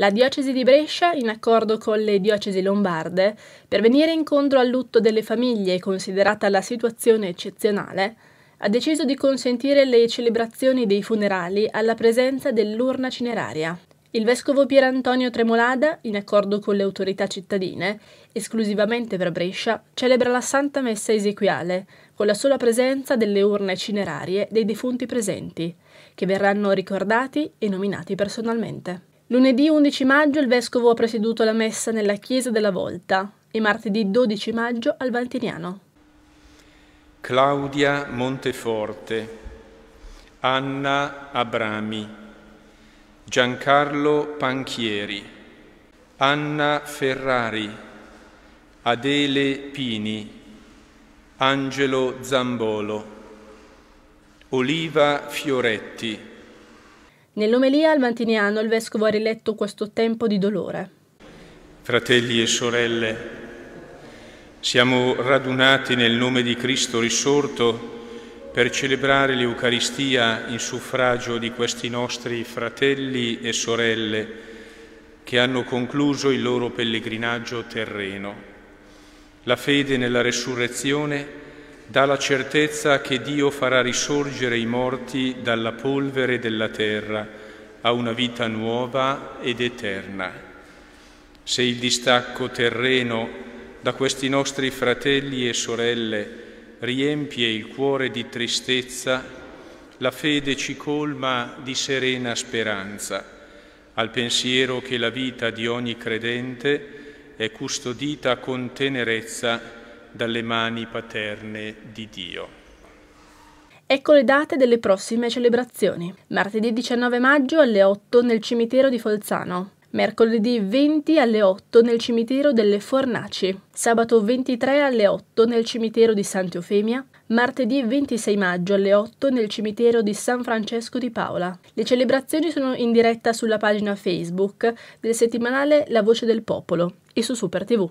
la Diocesi di Brescia, in accordo con le diocesi lombarde, per venire incontro al lutto delle famiglie considerata la situazione eccezionale, ha deciso di consentire le celebrazioni dei funerali alla presenza dell'urna cineraria. Il vescovo Pier Antonio Tremolada, in accordo con le autorità cittadine, esclusivamente per Brescia, celebra la Santa Messa esequiale, con la sola presenza delle urne cinerarie dei defunti presenti, che verranno ricordati e nominati personalmente. Lunedì 11 maggio il vescovo ha presieduto la messa nella chiesa della Volta e martedì 12 maggio al Valtiniano. Claudia Monteforte, Anna Abrami, Giancarlo Panchieri, Anna Ferrari, Adele Pini, Angelo Zambolo, Oliva Fioretti, Nell'omelia al Mantiniano il vescovo ha riletto questo tempo di dolore. Fratelli e sorelle, siamo radunati nel nome di Cristo risorto per celebrare l'Eucaristia in suffragio di questi nostri fratelli e sorelle che hanno concluso il loro pellegrinaggio terreno. La fede nella resurrezione dà la certezza che Dio farà risorgere i morti dalla polvere della terra a una vita nuova ed eterna. Se il distacco terreno da questi nostri fratelli e sorelle riempie il cuore di tristezza, la fede ci colma di serena speranza, al pensiero che la vita di ogni credente è custodita con tenerezza dalle mani paterne di Dio. Ecco le date delle prossime celebrazioni. Martedì 19 maggio alle 8 nel cimitero di Folzano. Mercoledì 20 alle 8 nel cimitero delle Fornaci. Sabato 23 alle 8 nel cimitero di Sant'Eufemia. Martedì 26 maggio alle 8 nel cimitero di San Francesco di Paola. Le celebrazioni sono in diretta sulla pagina Facebook del settimanale La Voce del Popolo e su Super TV.